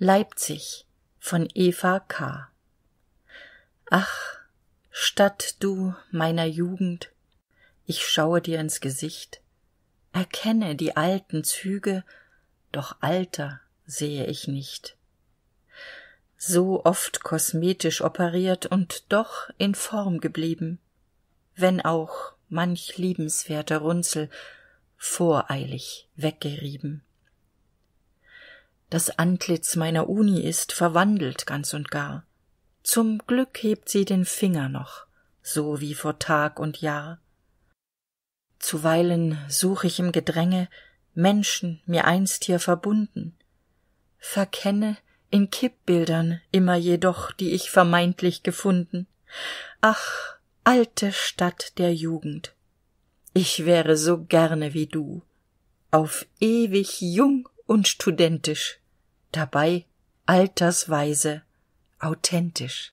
Leipzig von Eva K. Ach, Stadt du meiner Jugend, ich schaue dir ins Gesicht, erkenne die alten Züge, doch Alter sehe ich nicht. So oft kosmetisch operiert und doch in Form geblieben, wenn auch manch liebenswerter Runzel voreilig weggerieben das antlitz meiner uni ist verwandelt ganz und gar zum glück hebt sie den finger noch so wie vor tag und jahr zuweilen such ich im gedränge menschen mir einst hier verbunden verkenne in kippbildern immer jedoch die ich vermeintlich gefunden ach alte stadt der jugend ich wäre so gerne wie du auf ewig jung und studentisch, dabei altersweise authentisch.